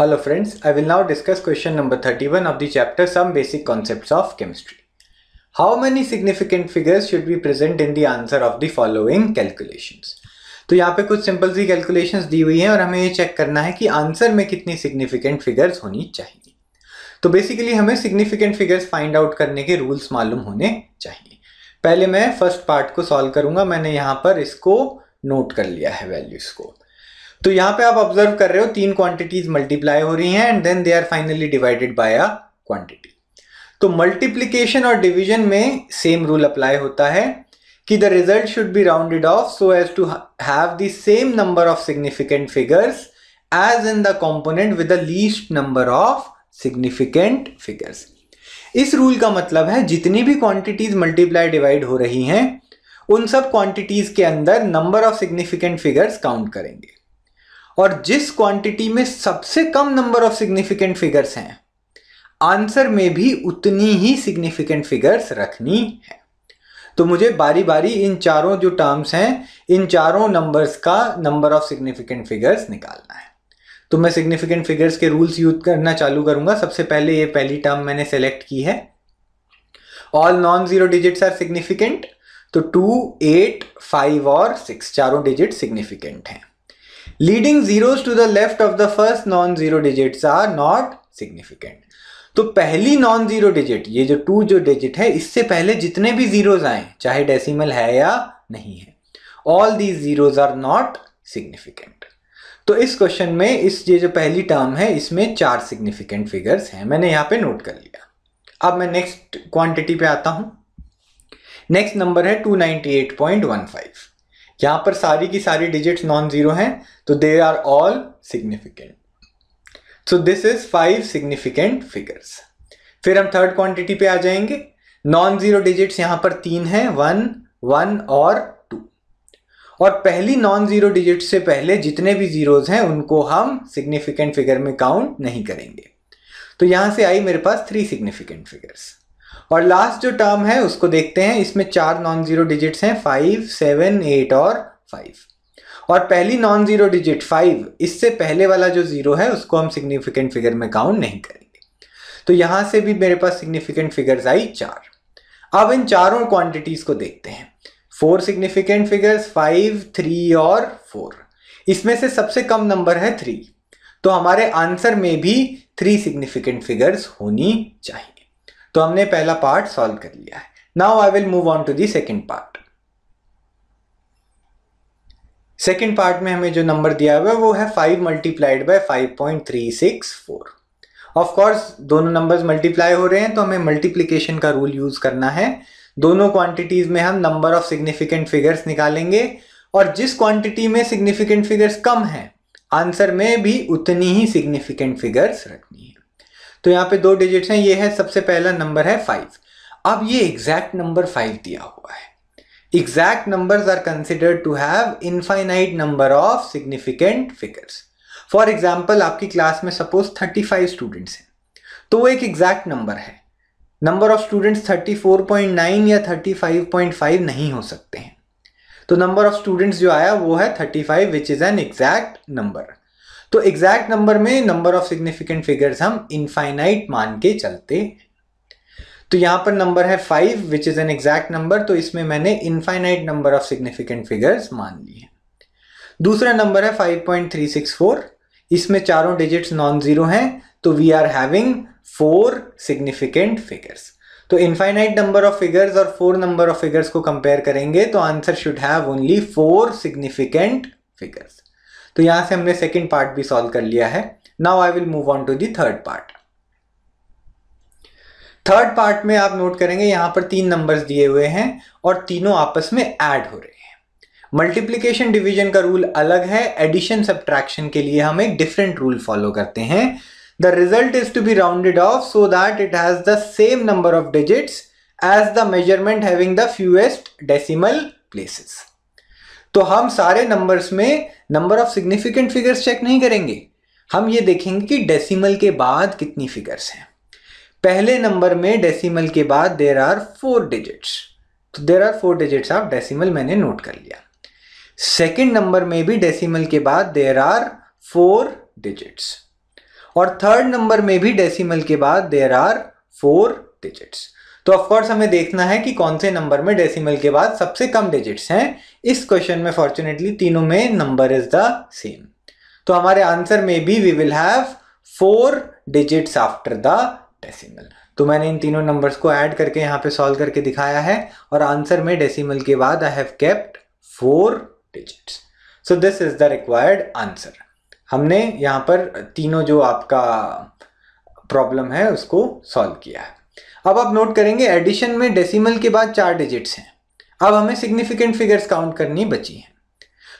Hello friends, I will now discuss question number 31 of the chapter Some Basic Concepts of Chemistry. How many significant figures should be present in the answer of the following calculations? तो यहाँ पे कुछ simple सी calculations दी हुई हैं और हमें ये check करना है कि आंसर में कितनी सिग्निफिकेंट फिगर्स होनी चाहिए तो बेसिकली हमें सिग्निफिकेंट फिगर्स फाइंड आउट करने के रूल्स मालूम होने चाहिए पहले मैं फर्स्ट पार्ट को सॉल्व करूंगा मैंने यहाँ पर इसको नोट कर लिया है वैल्यूज को तो यहाँ पे आप ऑब्जर्व कर रहे हो तीन क्वांटिटीज मल्टीप्लाई हो रही हैं and then they are finally divided by a quantity तो मल्टीप्लीकेशन और डिविजन में सेम रूल अप्लाई होता है कि the result should be rounded off so as to have the same number of significant figures as in the component with the least number of significant figures इस rule का मतलब है जितनी भी quantities multiply divide हो रही हैं उन सब क्वांटिटीज के अंदर number of significant figures count करेंगे और जिस क्वांटिटी में सबसे कम नंबर ऑफ सिग्निफिकेंट फिगर्स हैं आंसर में भी उतनी ही सिग्निफिकेंट फिगर्स रखनी है तो मुझे बारी बारी इन चारों जो टर्म्स हैं इन चारों नंबर्स का नंबर ऑफ सिग्निफिकेंट फिगर्स निकालना है तो मैं सिग्निफिकेंट फिगर्स के रूल्स यूज करना चालू करूंगा सबसे पहले ये पहली टर्म मैंने सेलेक्ट की है all non zero digits are significant तो टू एट फाइव और सिक्स चारों डिजिट सिग्निफिकेंट हैं leading zeros to the left of the first non zero digits are not significant तो पहली नॉन जीरो डिजिट ये जो टू जो डिजिट है इससे पहले जितने भी जीरोज आए चाहे डेसिमल है या नहीं है all these zeros are not significant तो इस क्वेश्चन में इस ये जो पहली टर्म है इसमें चार सिग्निफिकेंट फिगर्स हैं मैंने यहाँ पे नोट कर लिया अब मैं नेक्स्ट क्वांटिटी पे आता हूँ नेक्स्ट नंबर है 298.15 यहाँ पर सारी की सारी डिजिट्स नॉन जीरो हैं तो they are all significant so this is five significant figures फिर हम थर्ड क्वांटिटी पे आ जाएंगे नॉन जीरो डिजिट्स यहाँ पर तीन हैं वन वन और टू और पहली नॉन जीरो डिजिट से पहले जितने भी जीरोज हैं उनको हम सिग्निफिकेंट फिगर में काउंट नहीं करेंगे तो यहाँ से आई मेरे पास थ्री सिग्निफिकेंट फिगर्स और लास्ट जो टर्म है उसको देखते हैं इसमें चार नॉन जीरो डिजिट्स हैं फाइव सेवन एट और फाइव और पहली नॉन जीरो डिजिट फाइव इससे पहले वाला जो जीरो है उसको हम सिग्निफिकेंट फिगर में काउंट नहीं करेंगे तो यहां से भी मेरे पास सिग्निफिकेंट फिगर्स आई चार अब इन चारों क्वांटिटीज को देखते हैं four significant figures five three और फोर इसमें से सबसे कम नंबर है थ्री तो हमारे आंसर में भी थ्री सिग्निफिकेंट फिगर्स होनी चाहिए तो हमने पहला पार्ट सॉल्व कर लिया है now I will move on to the second part second part में हमें जो नंबर दिया हुआ है वो है five multiplied by five point three six four of course दोनों नंबर्स मल्टीप्लाई हो रहे हैं तो हमें मल्टीप्लीकेशन का रूल यूज करना है दोनों क्वांटिटीज में हम नंबर ऑफ सिग्निफिकेंट फिगर्स निकालेंगे और जिस क्वांटिटी में सिग्निफिकेंट फिगर्स कम हैं आंसर में भी उतनी ही सिग्निफिकेंट फिगर्स रखनी है तो यहाँ पे दो डिजिट्स हैं ये है सबसे पहला नंबर है फाइव अब ये एग्जैक्ट नंबर फाइव दिया हुआ है exact numbers are considered to have infinite number of significant figures for example आपकी क्लास में सपोज थर्टी फाइव स्टूडेंट्स हैं तो वो एक एग्जैक्ट नंबर है नंबर ऑफ स्टूडेंट्स 34.9 या 35.5 नहीं हो सकते हैं तो नंबर ऑफ स्टूडेंट्स जो आया वो है 35 which is an exact number तो एग्जैक्ट नंबर में नंबर ऑफ सिग्निफिकेंट फिगर्स हम इनफाइनाइट मान के चलते हैं तो यहां पर नंबर है five which is an exact number तो इसमें मैंने infinite number of significant figures मान लिए दूसरा नंबर है 5.364 इसमें चारों डिजिट्स नॉन ज़ीरो हैं तो we are having four significant figures तो इनफाइनाइट नंबर ऑफ फिगर्स और फोर नंबर ऑफ फिगर्स को कंपेयर करेंगे तो answer should have only four significant figures तो यहां से हमने सेकेंड पार्ट भी सॉल्व कर लिया है now I will move on to the third part third part में आप नोट करेंगे यहां पर तीन नंबर्स दिए हुए हैं और तीनों आपस में ऐड हो रहे हैं मल्टीप्लीकेशन डिवीजन का रूल अलग है एडिशन सब्ट्रैक्शन के लिए हम एक डिफरेंट रूल फॉलो करते हैं the result is to be rounded off so that it has the same number of digits as the measurement having the fewest decimal places तो हम सारे नंबर्स में number of significant figures check नहीं करेंगे हम ये देखेंगे कि डेसिमल के बाद कितनी फिगर्स हैं पहले नंबर में डेसिमल के बाद देर आर फोर डिजिट्स तो there are four digits of decimal मैंने नोट कर लिया सेकेंड नंबर में भी डेसीमल के बाद देर आर फोर डिजिट्स और थर्ड नंबर में भी डेसिमल के बाद देर आर फोर डिजिट्स तो ऑफकोर्स हमें देखना है कि कौन से नंबर में डेसिमल के बाद सबसे कम डिजिट्स हैं इस क्वेश्चन में फॉर्चुनेटली तीनों में नंबर इज द सेम तो हमारे आंसर में भी we will have four digits after the decimal तो मैंने इन तीनों नंबर्स को ऐड करके यहाँ पे सॉल्व करके दिखाया है और आंसर में डेसिमल के बाद I have kept four digits so this is the required answer हमने यहाँ पर तीनों जो आपका प्रॉब्लम है उसको सॉल्व किया है अब आप नोट करेंगे एडिशन में डेसिमल के बाद चार डिजिट्स हैं अब हमें सिग्निफिकेंट फिगर्स काउंट करनी बची हैं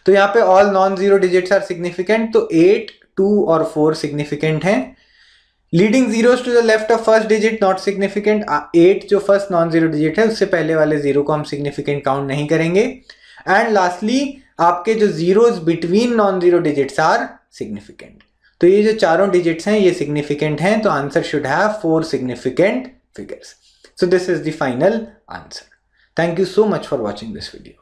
तो यहाँ पे all non zero digits are significant तो एट टू और फोर सिग्निफिकेंट हैं leading zeros to the left of first digit not significant eight जो फर्स्ट नॉन जीरो डिजिट है उससे पहले वाले जीरो को हम सिग्निफिकेंट काउंट नहीं करेंगे एंड लास्टली आपके जो zeros between non zero digits are significant तो ये जो चारों डिजिट्स हैं ये सिग्निफिकेंट हैं तो answer should have four significant figures. So this is the final answer. Thank you so much for watching this video.